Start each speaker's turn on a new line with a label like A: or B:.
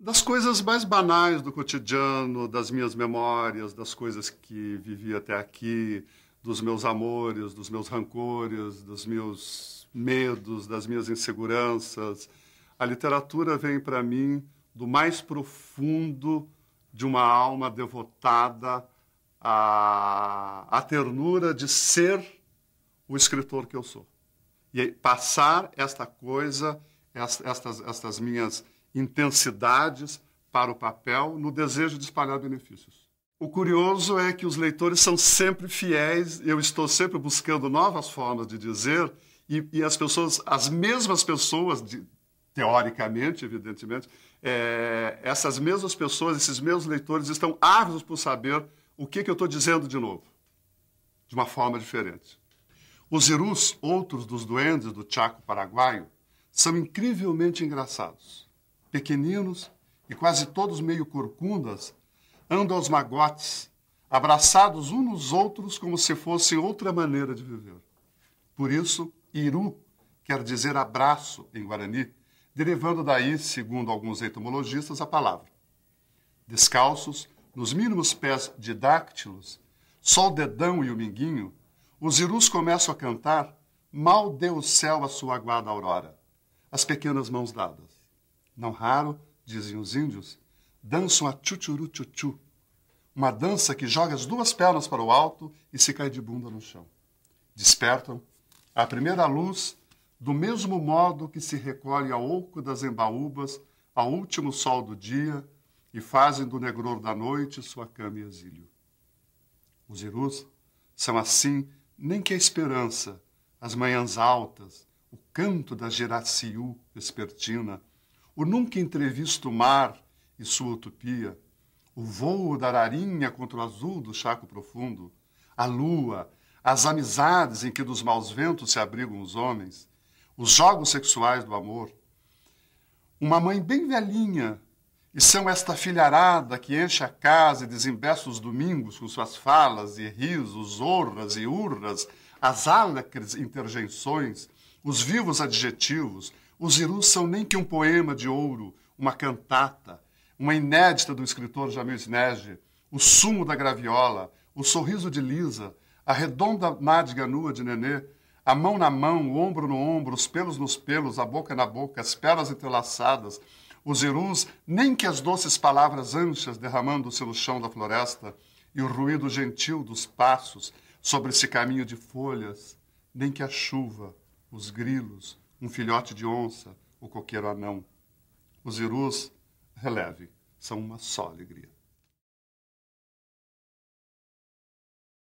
A: das coisas mais banais do cotidiano, das minhas memórias, das coisas que vivi até aqui, dos meus amores, dos meus rancores, dos meus medos, das minhas inseguranças. A literatura vem para mim do mais profundo de uma alma devotada à, à ternura de ser o escritor que eu sou. E passar esta coisa, estas, estas minhas intensidades para o papel no desejo de espalhar benefícios. O curioso é que os leitores são sempre fiéis, eu estou sempre buscando novas formas de dizer, e, e as pessoas, as mesmas pessoas, de, teoricamente, evidentemente, é, essas mesmas pessoas, esses mesmos leitores estão ávidos por saber o que, que eu estou dizendo de novo, de uma forma diferente. Os Irus, outros dos duendes do Chaco paraguaio, são incrivelmente engraçados pequeninos e quase todos meio corcundas, andam aos magotes, abraçados uns nos outros como se fosse outra maneira de viver. Por isso, Iru quer dizer abraço em Guarani, derivando daí, segundo alguns etimologistas, a palavra. Descalços, nos mínimos pés de dáctilos, só o dedão e o minguinho, os irus começam a cantar, mal deu o céu a sua aguada aurora, as pequenas mãos dadas. Não raro, dizem os índios, dançam a tchutchuru-tchutchu, uma dança que joga as duas pernas para o alto e se cai de bunda no chão. Despertam à primeira luz, do mesmo modo que se recolhe ao oco das embaúbas ao último sol do dia e fazem do negror da noite sua cama e exílio. Os irus são assim, nem que a esperança, as manhãs altas, o canto da geraciú vespertina, o nunca entrevisto mar e sua utopia, o vôo da ararinha contra o azul do chaco profundo, a lua, as amizades em que dos maus ventos se abrigam os homens, os jogos sexuais do amor. Uma mãe bem velhinha, e são esta filharada que enche a casa e desembeça os domingos com suas falas e risos, zorras e urras, as álacres interjeições, os vivos adjetivos, os Irus são nem que um poema de ouro, uma cantata, uma inédita do escritor Jamil Snege, o sumo da graviola, o sorriso de Lisa, a redonda nádiga nua de Nenê, a mão na mão, o ombro no ombro, os pelos nos pelos, a boca na boca, as pernas entrelaçadas, os irus, nem que as doces palavras anchas derramando-se no chão da floresta, e o ruído gentil dos passos sobre esse caminho de folhas, nem que a chuva, os grilos, um filhote de onça, o coqueiro anão. Os irus, releve, são uma só alegria.